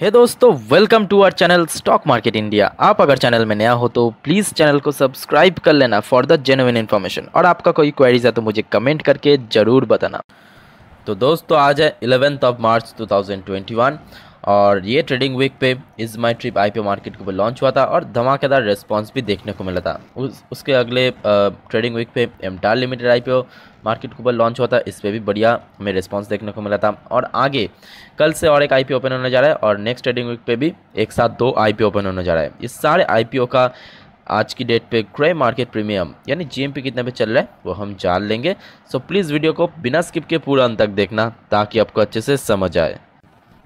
हे hey दोस्तों welcome to our channel stock market India आप अगर चैनल में नया हो तो प्लीज़ चैनल को सब्सक्राइब कर लेना फॉर द जेन्युइन इन्फॉर्मेशन और आपका कोई क्वेरीज है तो मुझे कमेंट करके ज़रूर बताना तो दोस्तों आज है इलेवेंथ ऑफ मार्च 2021 और ये ट्रेडिंग वीक पे EaseMyTrip IPO market के ऊपर लॉन्च हुआ था और धमाकेदार रेस्पॉन्स भी देखने को मिला था उस उसके अगले ट्रेडिंग वीक पे एमटार लिमिटेड आईपीओ मार्केट के ऊपर लॉन्च हुआ था इस पर भी बढ़िया हमें रिस्पॉन्स देखने को मिला था और आगे कल से और एक आई ओपन होने जा रहा है और नेक्स्ट ट्रेडिंग वीक पे भी एक साथ दो आई ओपन होने जा रहा है इस सारे आई का आज की डेट पे क्रय मार्केट प्रीमियम यानी जीएमपी कितने पे चल रहा है वो हम जान लेंगे सो प्लीज़ वीडियो को बिना स्किप के पूरा अंत तक देखना ताकि आपको अच्छे से समझ आए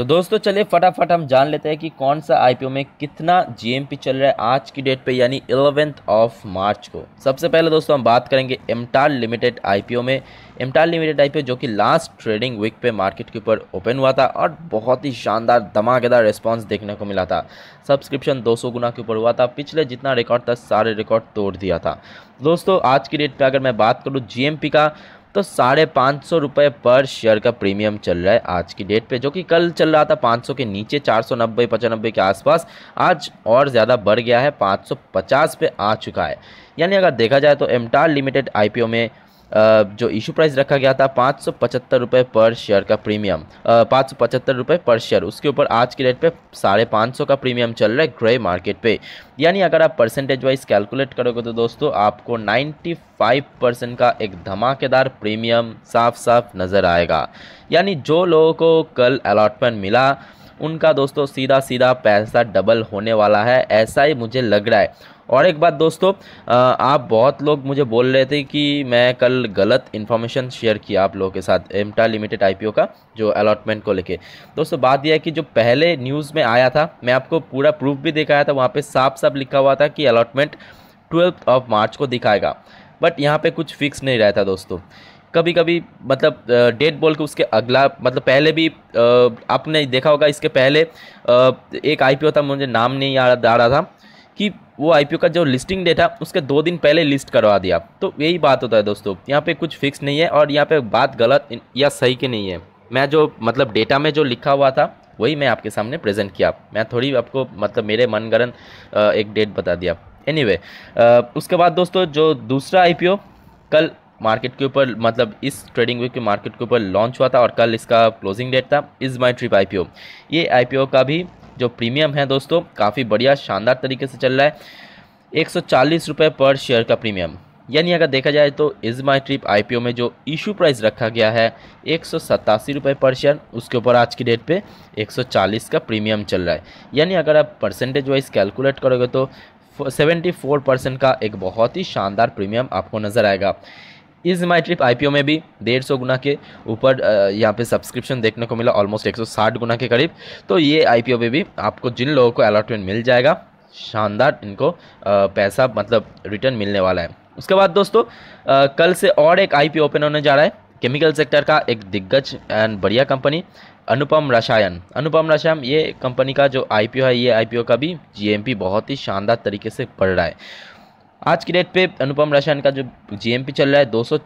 तो दोस्तों चलिए फटाफट हम जान लेते हैं कि कौन सा आईपीओ में कितना जीएमपी चल रहा है आज की डेट पे यानी इलेवेंथ ऑफ मार्च को सबसे पहले दोस्तों हम बात करेंगे एमटाल लिमिटेड आईपीओ में एमटाल लिमिटेड आईपीओ जो कि लास्ट ट्रेडिंग वीक पे मार्केट के ऊपर ओपन हुआ था और बहुत ही शानदार धमाकेदार रिस्पॉन्स देखने को मिला था सब्सक्रिप्शन दो गुना के ऊपर हुआ था पिछले जितना रिकॉर्ड था सारे रिकॉर्ड तोड़ दिया था दोस्तों आज की डेट पर अगर मैं बात करूँ जी का तो साढ़े पाँच सौ रुपये पर शेयर का प्रीमियम चल रहा है आज की डेट पे जो कि कल चल रहा था पाँच सौ के नीचे चार सौ नब्बे पचानब्बे के आसपास आज और ज़्यादा बढ़ गया है पाँच सौ पचास पे आ चुका है यानी अगर देखा जाए तो एमटार लिमिटेड आईपीओ में जो इशू प्राइस रखा गया था पाँच सौ पचहत्तर रुपये पर शेयर का प्रीमियम पाँच सौ पचहत्तर रुपये पर शेयर उसके ऊपर आज के रेट पे साढ़े पाँच सौ का प्रीमियम चल रहा है ग्रे मार्केट पे यानी अगर आप परसेंटेज वाइज कैलकुलेट करोगे तो दोस्तों आपको नाइन्टी फाइव परसेंट का एक धमाकेदार प्रीमियम साफ साफ नज़र आएगा यानी जो लोगों को कल अलॉटमेंट मिला उनका दोस्तों सीधा सीधा पैसा डबल होने वाला है ऐसा ही मुझे लग रहा है और एक बात दोस्तों आप बहुत लोग मुझे बोल रहे थे कि मैं कल गलत इन्फॉर्मेशन शेयर किया आप लोगों के साथ एमटा लिमिटेड आईपीओ का जो अलॉटमेंट को लेके दोस्तों बात यह है कि जो पहले न्यूज़ में आया था मैं आपको पूरा प्रूफ भी दिखाया था वहाँ पर साफ साफ लिखा हुआ था कि अलॉटमेंट ट्वेल्थ ऑफ मार्च को दिखाएगा बट यहाँ पर कुछ फिक्स नहीं रहता दोस्तों कभी कभी मतलब डेट बोल के उसके अगला मतलब पहले भी आपने देखा होगा इसके पहले एक आईपीओ था मुझे नाम नहीं आ रहा था कि वो आईपीओ का जो लिस्टिंग डेट है उसके दो दिन पहले लिस्ट करवा दिया तो यही बात होता है दोस्तों यहाँ पे कुछ फिक्स नहीं है और यहाँ पे बात गलत या सही की नहीं है मैं जो मतलब डेटा में जो लिखा हुआ था वही मैं आपके सामने प्रेजेंट किया मैं थोड़ी आपको मतलब मेरे मनगरन एक डेट बता दिया एनी anyway, उसके बाद दोस्तों जो दूसरा आई कल मार्केट के ऊपर मतलब इस ट्रेडिंग वीक के मार्केट के ऊपर लॉन्च हुआ था और कल इसका क्लोजिंग डेट था इज़ माई ट्रिप आई ये आई का भी जो प्रीमियम है दोस्तों काफ़ी बढ़िया शानदार तरीके से चल रहा है एक सौ पर शेयर का प्रीमियम यानी अगर देखा जाए तो इज़ माई ट्रिप आई में जो इशू प्राइस रखा गया है एक सौ पर शेयर उसके ऊपर आज की डेट पे 140 का प्रीमियम चल रहा है यानी अगर आप परसेंटेज वाइज कैलकुलेट करोगे तो 74 परसेंट का एक बहुत ही शानदार प्रीमियम आपको नज़र आएगा इज माई ट्रिप आई में भी डेढ़ सौ गुना के ऊपर यहाँ पे सब्सक्रिप्शन देखने को मिला ऑलमोस्ट एक सौ साठ गुना के करीब तो ये आई में भी आपको जिन लोगों को अलॉटमेंट मिल जाएगा शानदार इनको पैसा मतलब रिटर्न मिलने वाला है उसके बाद दोस्तों कल से और एक आई ओपन होने जा रहा है केमिकल सेक्टर का एक दिग्गज एंड बढ़िया कंपनी अनुपम रसायन अनुपम रसायन ये कंपनी का जो आईपीओ है ये आईपीओ का भी जीएमपी बहुत ही शानदार तरीके से बढ़ रहा है आज की डेट पे अनुपम रसायन का जो जीएमपी चल रहा है दो सौ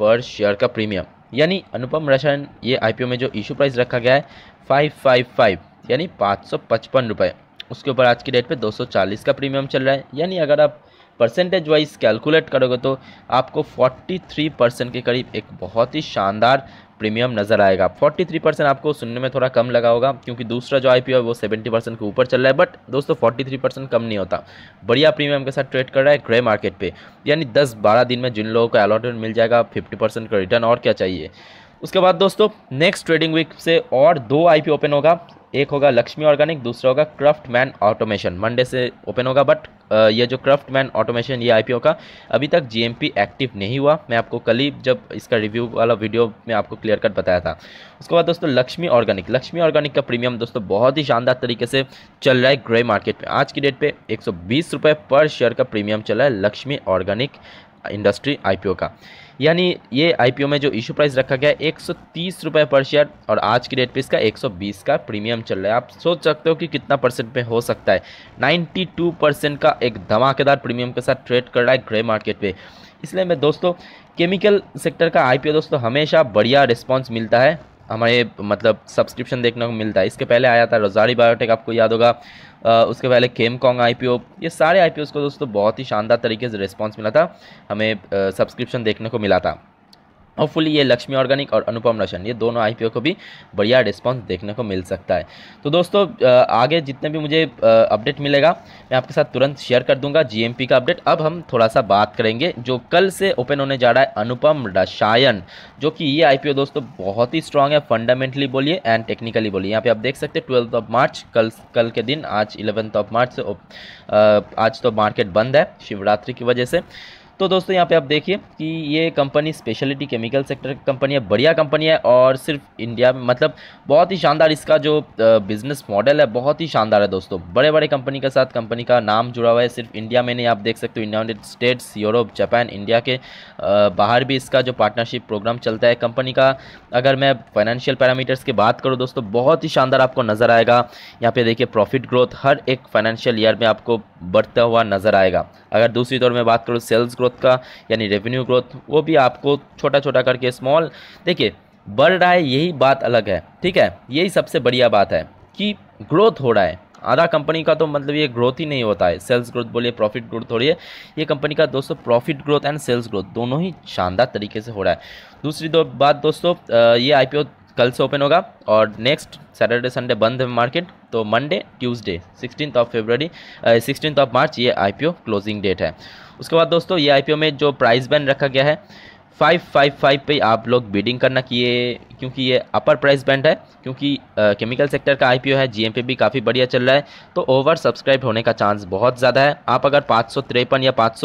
पर शेयर का प्रीमियम यानी अनुपम रसायन ये आईपीओ में जो इशू प्राइस रखा गया है फाइव फाइव फाइव यानी पाँच सौ पचपन रुपये उसके ऊपर आज की डेट पे 240 का प्रीमियम चल रहा है यानी अगर आप परसेंटेज वाइज कैलकुलेट करोगे तो आपको 43 परसेंट के करीब एक बहुत ही शानदार प्रीमियम नज़र आएगा 43 परसेंट आपको सुनने में थोड़ा कम लगा होगा क्योंकि दूसरा जो आईपीओ है वो 70 परसेंट के ऊपर चल रहा है बट दोस्तों 43 परसेंट कम नहीं होता बढ़िया प्रीमियम के साथ ट्रेड कर रहा है ग्रे मार्केट पे यानी 10-12 दिन में जिन लोगों को अलॉटमेंट मिल जाएगा 50 परसेंट का रिटर्न और क्या चाहिए उसके बाद दोस्तों नेक्स्ट ट्रेडिंग वीक से और दो आई ओपन होगा एक होगा लक्ष्मी ऑर्गेनिक दूसरा होगा क्राफ्ट मैन ऑटोमेशन मंडे से ओपन होगा बट ये जो क्राफ्ट मैन ऑटोमेशन ये आईपीओ का अभी तक जीएमपी एक्टिव नहीं हुआ मैं आपको कल ही जब इसका रिव्यू वाला वीडियो में आपको क्लियर कट बताया था उसके बाद दोस्तों लक्ष्मी ऑर्गेनिक लक्ष्मी ऑर्गेनिक का प्रीमियम दोस्तों बहुत ही शानदार तरीके से चल रहा है ग्रे मार्केट में आज की डेट पर एक पर शेयर का प्रीमियम चल रहा है लक्ष्मी ऑर्गेनिक इंडस्ट्री आईपीओ का यानी ये आईपीओ में जो इशू प्राइस रखा गया है एक सौ पर शेयर और आज की डेट पे इसका 120 का प्रीमियम चल रहा है आप सोच सकते हो कि कितना परसेंट में हो सकता है 92 परसेंट का एक धमाकेदार प्रीमियम के साथ ट्रेड कर रहा है ग्रे मार्केट पे इसलिए मैं दोस्तों केमिकल सेक्टर का आईपीओ दोस्तों हमेशा बढ़िया रिस्पॉन्स मिलता है हमारे मतलब सब्सक्रिप्शन देखने को मिलता है इसके पहले आया था रोजारी बायोटेक आपको याद होगा आ, उसके पहले केम कॉन्ग आई ये सारे आई को दोस्तों बहुत ही शानदार तरीके से रिस्पॉन्स मिला था हमें सब्सक्रिप्शन देखने को मिला था होपफुली ये लक्ष्मी ऑर्गेनिक और अनुपम रोशन ये दोनों आईपीओ को भी बढ़िया रिस्पांस देखने को मिल सकता है तो दोस्तों आगे जितने भी मुझे अपडेट मिलेगा मैं आपके साथ तुरंत शेयर कर दूंगा जीएमपी का अपडेट अब हम थोड़ा सा बात करेंगे जो कल से ओपन होने जा रहा है अनुपम रसायन जो कि ये आई दोस्तों बहुत ही स्ट्रांग है फंडामेंटली बोलिए एंड टेक्निकली बोलिए यहाँ पर आप देख सकते हैं ट्वेल्थ ऑफ मार्च कल कल के दिन आज इलेवंथ ऑफ मार्च से आज तो मार्केट बंद है शिवरात्रि की वजह से तो दोस्तों यहाँ पे आप देखिए कि ये कंपनी स्पेशलिटी केमिकल सेक्टर की कंपनी है बढ़िया कंपनी है और सिर्फ इंडिया में मतलब बहुत ही शानदार इसका जो बिज़नेस मॉडल है बहुत ही शानदार है दोस्तों बड़े बड़े कंपनी के साथ कंपनी का नाम जुड़ा हुआ है सिर्फ इंडिया में नहीं आप देख सकते हो United States Europe Japan India के बाहर भी इसका जो पार्टनरशिप प्रोग्राम चलता है कंपनी का अगर मैं फाइनेंशियल पैरामीटर्स की बात करूँ दोस्तों बहुत ही शानदार आपको नज़र आएगा यहाँ पे देखिए प्रॉफिट ग्रोथ हर एक फाइनेंशियल ईयर में आपको बढ़ता हुआ नज़र आएगा अगर दूसरी तौर में बात करूँ सेल्स ग्रोथ ग्रोथ का यानी रेवेन्यू ग्रोथ वो भी आपको छोटा छोटा करके स्मॉल देखिए बढ़ रहा है यही बात अलग है ठीक है यही सबसे बढ़िया बात है कि ग्रोथ हो रहा है आधा कंपनी का तो मतलब ये ग्रोथ ही नहीं होता है सेल्स ग्रोथ बोलिए प्रॉफिट ग्रोथ हो रही है ये कंपनी का दोस्तों profit growth and sales growth दोनों ही शानदार तरीके से हो रहा है दूसरी दो बात दोस्तों ये आईपीओ कल से ओपन होगा और नेक्स्ट सैटरडे संडे बंद है मार्केट तो Monday Tuesday sixteen of February sixteen of March ये आईपीओ क्लोजिंग डेट है उसके बाद दोस्तों ये आईपीओ में जो प्राइस बैंड रखा गया है 555 पे आप लोग बीडिंग करना किए क्योंकि ये अपर प्राइस बैंड है क्योंकि केमिकल सेक्टर का आईपीओ है जीएमपी भी काफ़ी बढ़िया चल रहा है तो ओवर सब्सक्राइब होने का चांस बहुत ज़्यादा है आप अगर पाँच या पाँच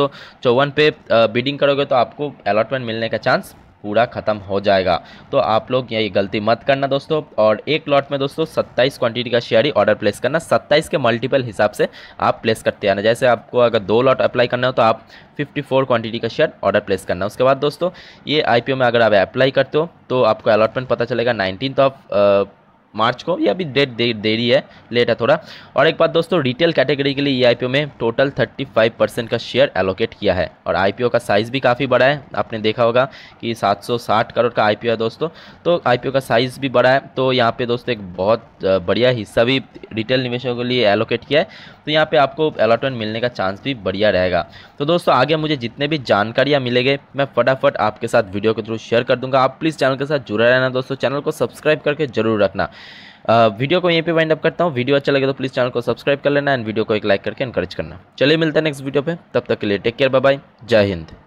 पे बीडिंग करोगे तो आपको अलॉटमेंट मिलने का चांस पूरा ख़त्म हो जाएगा तो आप लोग ये गलती मत करना दोस्तों और एक लॉट में दोस्तों सत्ताईस क्वांटिटी का शेयर ही ऑर्डर प्लेस करना सत्ताईस के मल्टीपल हिसाब से आप प्लेस करते आना जैसे आपको अगर दो लॉट अप्लाई करना हो तो आप 54 क्वांटिटी का शेयर ऑर्डर प्लेस करना उसके बाद दोस्तों ये ओ में अगर आप अप्लाई करते हो तो आपको अलॉटमेंट पता चलेगा नाइनटीन तो आप मार्च को ये अभी डेट दे, देरी है लेट है थोड़ा और एक बात दोस्तों रिटेल कैटेगरी के लिए ई में टोटल 35 परसेंट का शेयर एलोकेट किया है और आई का साइज़ भी काफ़ी बड़ा है आपने देखा होगा कि 760 करोड़ का आई है दोस्तों तो आई का साइज़ भी बड़ा है तो यहाँ पर दोस्तों एक बहुत बढ़िया हिस्सा भी रिटेल निवेशकों के लिए एलोकेट किया है तो यहाँ पर आपको अलॉटमेंट मिलने का चांस भी बढ़िया रहेगा तो दोस्तों आगे मुझे जितने भी जानकारियाँ मिलेंगे मैं फटाफट आपके साथ वीडियो के थ्रू शेयर कर दूँगा आप प्लीज़ चैनल के साथ जुड़े रहना दोस्तों चैनल को सब्सक्राइब करके जरूर रखना वीडियो को यहीं पे वाइंड अप करता हूँ वीडियो अच्छा लगे तो प्लीज़ चैनल को सब्सक्राइब कर लेना एंड वीडियो को एक लाइक करके इनकरेज करना चलिए मिलता है नेक्स्ट वीडियो पे तब तक के लिए टेक केयर बाय जय हिंद